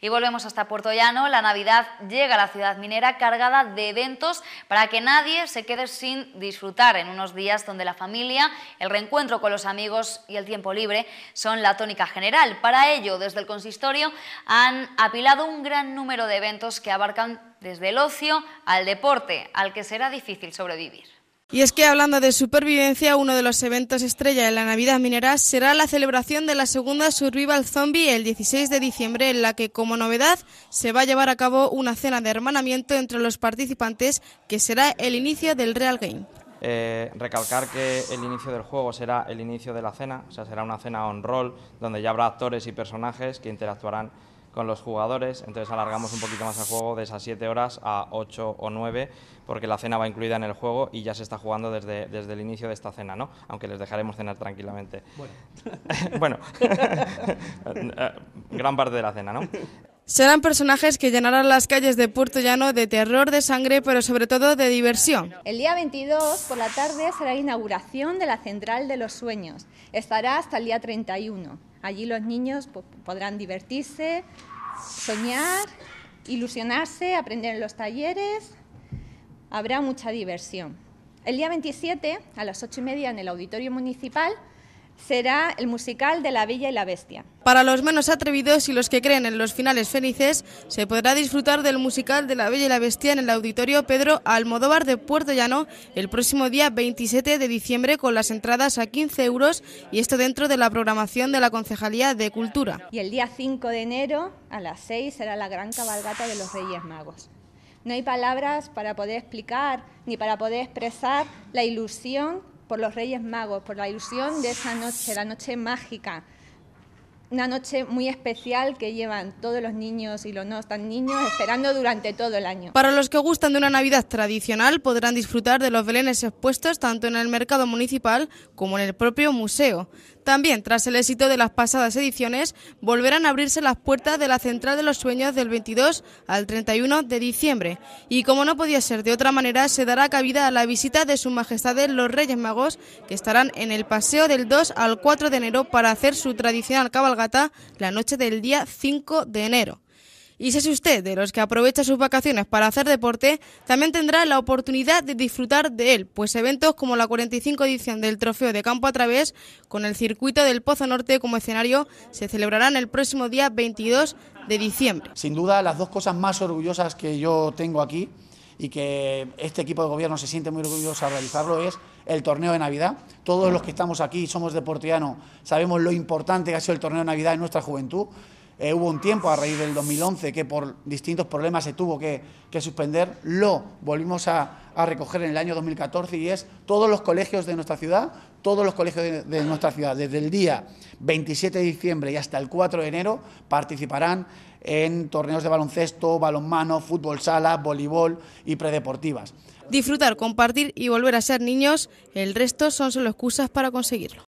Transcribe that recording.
Y volvemos hasta Puerto Llano. La Navidad llega a la ciudad minera cargada de eventos para que nadie se quede sin disfrutar en unos días donde la familia, el reencuentro con los amigos y el tiempo libre son la tónica general. Para ello, desde el consistorio han apilado un gran número de eventos que abarcan desde el ocio al deporte, al que será difícil sobrevivir. Y es que hablando de supervivencia, uno de los eventos estrella de la Navidad minera será la celebración de la segunda Survival Zombie el 16 de diciembre, en la que como novedad se va a llevar a cabo una cena de hermanamiento entre los participantes que será el inicio del Real Game. Eh, recalcar que el inicio del juego será el inicio de la cena, o sea, será una cena on-roll donde ya habrá actores y personajes que interactuarán con los jugadores, entonces alargamos un poquito más el juego de esas 7 horas a 8 o 9, porque la cena va incluida en el juego y ya se está jugando desde, el inicio de esta cena, ¿no? Aunque les dejaremos cenar tranquilamente. Bueno, bueno. gran parte de la cena, ¿no? Serán personajes que llenarán las calles de Puerto Llano de terror, de sangre, pero sobre todo de diversión. El día 22 por la tarde será la inauguración de la Central de los Sueños. Estará hasta el día 31. Allí los niños podrán divertirse, soñar, ilusionarse, aprender en los talleres. Habrá mucha diversión. El día 27, a las 8 y media, en el Auditorio Municipal, será el musical de La Bella y la Bestia. Para los menos atrevidos y los que creen en los finales felices, se podrá disfrutar del musical de La Bella y la Bestia en el auditorio Pedro Almodóvar de Puerto Llano el próximo día 27 de diciembre con las entradas a 15 euros y esto dentro de la programación de la Concejalía de Cultura. Y el día 5 de enero a las 6 será la gran cabalgata de los Reyes Magos. No hay palabras para poder explicar ni para poder expresar la ilusión por los Reyes Magos, por la ilusión de esa noche, la noche mágica, una noche muy especial que llevan todos los niños y los no tan niños esperando durante todo el año. Para los que gustan de una Navidad tradicional podrán disfrutar de los belenes expuestos tanto en el mercado municipal como en el propio museo. También, tras el éxito de las pasadas ediciones, volverán a abrirse las puertas de la Central de los Sueños del 22 al 31 de diciembre. Y como no podía ser de otra manera, se dará cabida a la visita de Sus Majestades los Reyes Magos, que estarán en el paseo del 2 al 4 de enero para hacer su tradicional cabalgata la noche del día 5 de enero. Y si es usted de los que aprovecha sus vacaciones para hacer deporte, también tendrá la oportunidad de disfrutar de él, pues eventos como la 45 edición del Trofeo de Campo a Través, con el circuito del Pozo Norte como escenario, se celebrarán el próximo día 22 de diciembre. Sin duda, las dos cosas más orgullosas que yo tengo aquí y que este equipo de gobierno se siente muy orgulloso de realizarlo es el torneo de Navidad, todos los que estamos aquí somos deportianos, sabemos lo importante que ha sido el torneo de Navidad en nuestra juventud eh, hubo un tiempo a raíz del 2011 que por distintos problemas se tuvo que, suspender. Lo volvimos a, recoger en el año 2014 y es todos los colegios de nuestra ciudad, todos los colegios de, nuestra ciudad, desde el día 27 de diciembre y hasta el 4 de enero, participarán en torneos de baloncesto, balonmano, fútbol sala, voleibol y predeportivas. Disfrutar, compartir y volver a ser niños, el resto son solo excusas para conseguirlo.